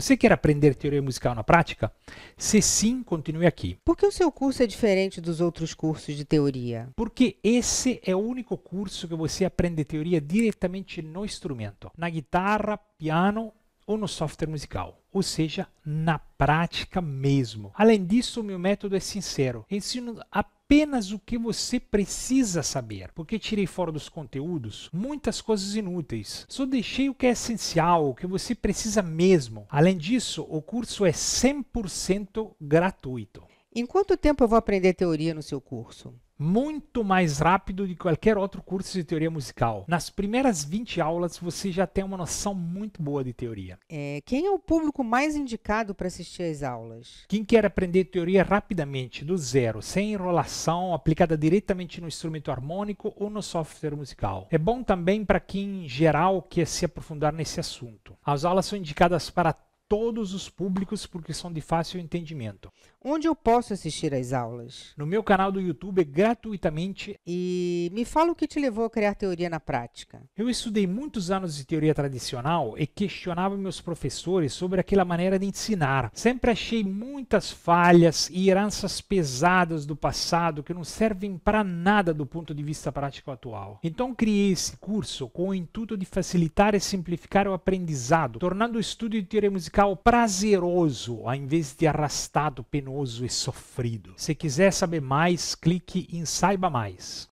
Você quer aprender teoria musical na prática? Se sim, continue aqui. Por que o seu curso é diferente dos outros cursos de teoria? Porque esse é o único curso que você aprende teoria diretamente no instrumento, na guitarra, piano ou no software musical, ou seja, na prática mesmo. Além disso, o meu método é sincero. Ensino a apenas o que você precisa saber, porque tirei fora dos conteúdos muitas coisas inúteis. Só deixei o que é essencial, o que você precisa mesmo. Além disso, o curso é 100% gratuito. Em quanto tempo eu vou aprender teoria no seu curso? muito mais rápido do que qualquer outro curso de teoria musical. Nas primeiras 20 aulas você já tem uma noção muito boa de teoria. É, quem é o público mais indicado para assistir às aulas? Quem quer aprender teoria rapidamente, do zero, sem enrolação, aplicada diretamente no instrumento harmônico ou no software musical. É bom também para quem em geral quer se aprofundar nesse assunto. As aulas são indicadas para todos os públicos porque são de fácil entendimento. Onde eu posso assistir às aulas? No meu canal do YouTube é gratuitamente. E me fala o que te levou a criar teoria na prática. Eu estudei muitos anos de teoria tradicional e questionava meus professores sobre aquela maneira de ensinar. Sempre achei muitas falhas e heranças pesadas do passado que não servem para nada do ponto de vista prático atual. Então criei esse curso com o intuito de facilitar e simplificar o aprendizado, tornando o estudo de teoria musical local prazeroso, ao invés de arrastado, penoso e sofrido. Se quiser saber mais, clique em Saiba Mais.